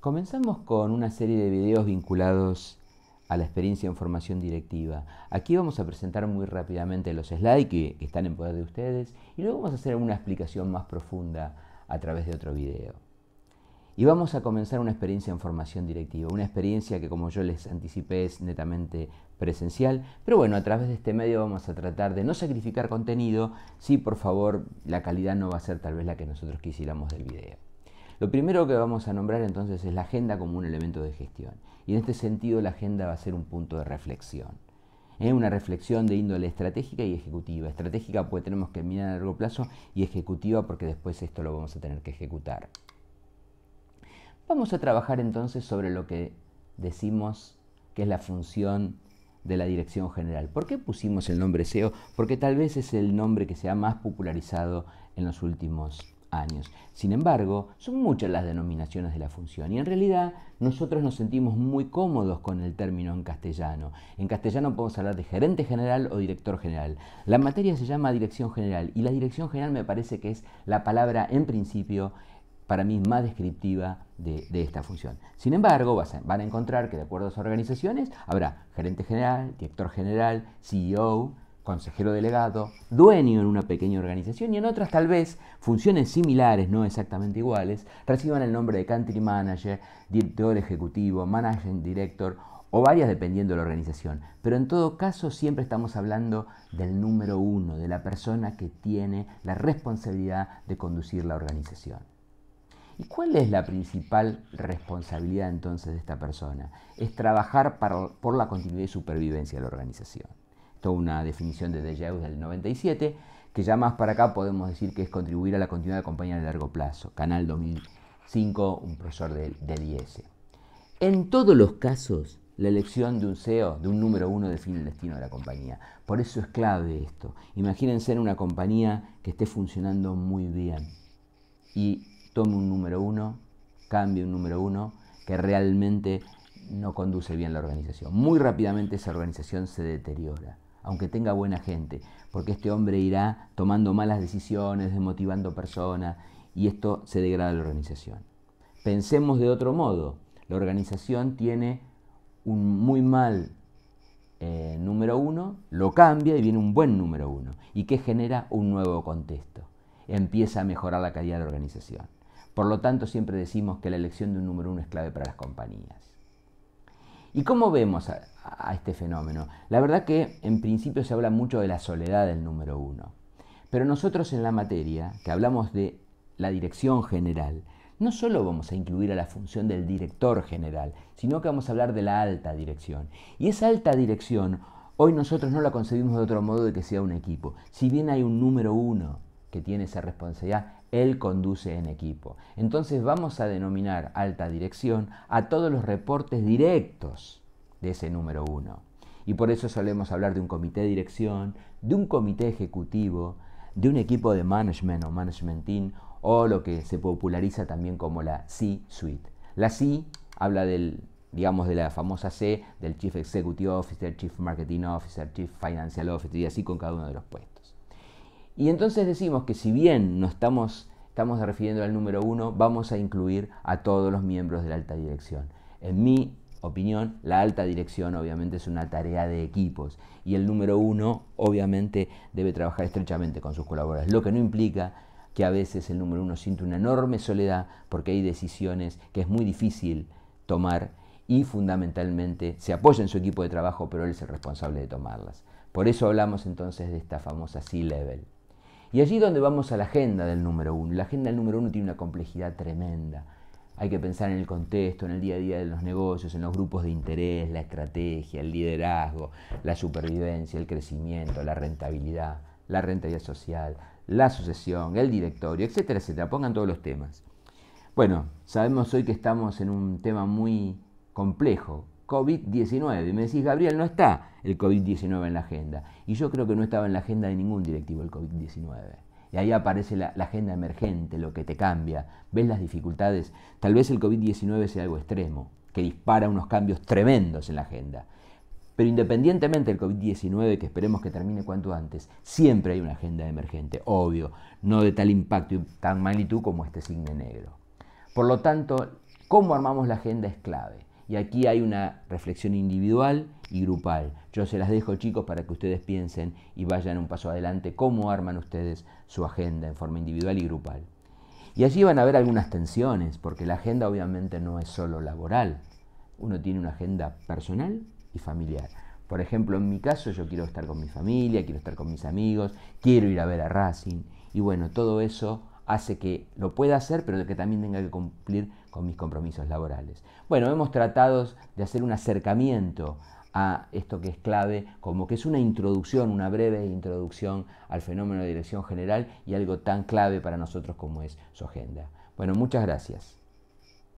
Comenzamos con una serie de videos vinculados a la experiencia en formación directiva. Aquí vamos a presentar muy rápidamente los slides que están en poder de ustedes y luego vamos a hacer una explicación más profunda a través de otro video. Y vamos a comenzar una experiencia en formación directiva, una experiencia que como yo les anticipé es netamente presencial, pero bueno, a través de este medio vamos a tratar de no sacrificar contenido, si por favor la calidad no va a ser tal vez la que nosotros quisiéramos del video. Lo primero que vamos a nombrar entonces es la agenda como un elemento de gestión. Y en este sentido la agenda va a ser un punto de reflexión. Es ¿eh? Una reflexión de índole estratégica y ejecutiva. Estratégica porque tenemos que mirar a largo plazo y ejecutiva porque después esto lo vamos a tener que ejecutar. Vamos a trabajar entonces sobre lo que decimos que es la función de la Dirección General. ¿Por qué pusimos el nombre SEO? Porque tal vez es el nombre que se ha más popularizado en los últimos años. Sin embargo, son muchas las denominaciones de la función y en realidad nosotros nos sentimos muy cómodos con el término en castellano. En castellano podemos hablar de gerente general o director general. La materia se llama dirección general y la dirección general me parece que es la palabra en principio para mí más descriptiva de, esta función. Sin embargo, van a encontrar que de acuerdo a sus organizaciones habrá gerente general, director general, CEO, consejero delegado, dueño en una pequeña organización y en otras tal vez funciones similares, no exactamente iguales, reciban el nombre de country manager, director ejecutivo, managing director o varias dependiendo de la organización. Pero en todo caso siempre estamos hablando del número uno, de la persona que tiene la responsabilidad de conducir la organización. ¿Y cuál es la principal responsabilidad entonces de esta persona? Es trabajar por la continuidad y supervivencia de la organización una definición de Dejeus del 97, que ya más para acá podemos decir que es contribuir a la continuidad de la compañía a largo plazo. Canal 2005, un profesor del de IES. En todos los casos, la elección de un CEO, de un número uno, define el destino de la compañía. Por eso es clave esto. Imagínense en una compañía que esté funcionando muy bien y tome un número uno, cambie un número uno, que realmente no conduce bien la organización. Muy rápidamente esa organización se deteriora aunque tenga buena gente, porque este hombre irá tomando malas decisiones, desmotivando personas, y esto se degrada la organización. Pensemos de otro modo, la organización tiene un muy mal eh, número uno, lo cambia y viene un buen número uno, y que genera un nuevo contexto. Empieza a mejorar la calidad de la organización. Por lo tanto, siempre decimos que la elección de un número uno es clave para las compañías. ¿Y cómo vemos a, este fenómeno? La verdad que en principio se habla mucho de la soledad del número uno. Pero nosotros en la materia, que hablamos de la dirección general, no solo vamos a incluir a la función del director general, sino que vamos a hablar de la alta dirección. Y esa alta dirección hoy nosotros no la concebimos de otro modo de que sea un equipo. Si bien hay un número uno que tiene esa responsabilidad, él conduce en equipo. Entonces vamos a denominar alta dirección a todos los reportes directos de ese número uno. Y por eso solemos hablar de un comité de dirección, de un comité ejecutivo, de un equipo de management o management team, o lo que se populariza también como la C-suite. La C habla del, digamos, de la famosa C, del Chief Executive Officer, Chief Marketing Officer, Chief Financial Officer, y así con cada uno de los puestos. Y entonces decimos que si bien no estamos, estamos refiriendo al número uno, vamos a incluir a todos los miembros de la alta dirección. En mi opinión, la alta dirección obviamente es una tarea de equipos y el número uno obviamente debe trabajar estrechamente con sus colaboradores, lo que no implica que a veces el número uno siente una enorme soledad porque hay decisiones que es muy difícil tomar y fundamentalmente se apoya en su equipo de trabajo, pero él es el responsable de tomarlas. Por eso hablamos entonces de esta famosa C-Level. Y allí donde vamos a la agenda del número uno. La agenda del número uno tiene una complejidad tremenda. Hay que pensar en el contexto, en el día a día de los negocios, en los grupos de interés, la estrategia, el liderazgo, la supervivencia, el crecimiento, la rentabilidad, la rentabilidad social, la sucesión, el directorio, etcétera, etcétera. Pongan todos los temas. Bueno, sabemos hoy que estamos en un tema muy complejo, COVID-19. Y me decís, Gabriel, no está el COVID-19 en la agenda. Y yo creo que no estaba en la agenda de ningún directivo el COVID-19. Y ahí aparece la, agenda emergente, lo que te cambia, ves las dificultades. Tal vez el COVID-19 sea algo extremo, que dispara unos cambios tremendos en la agenda. Pero independientemente del COVID-19, que esperemos que termine cuanto antes, siempre hay una agenda emergente, obvio, no de tal impacto y tan magnitud como este signo negro. Por lo tanto, cómo armamos la agenda es clave. Y aquí hay una reflexión individual y grupal. Yo se las dejo chicos para que ustedes piensen y vayan un paso adelante cómo arman ustedes su agenda en forma individual y grupal. Y allí van a haber algunas tensiones, porque la agenda obviamente no es solo laboral. Uno tiene una agenda personal y familiar. Por ejemplo, en mi caso yo quiero estar con mi familia, quiero estar con mis amigos, quiero ir a ver a Racing. Y bueno, todo eso hace que lo pueda hacer, pero que también tenga que cumplir con mis compromisos laborales. Bueno, hemos tratado de hacer un acercamiento a esto que es clave, como que es una introducción, una breve introducción al fenómeno de dirección general y algo tan clave para nosotros como es su agenda. Bueno, muchas gracias.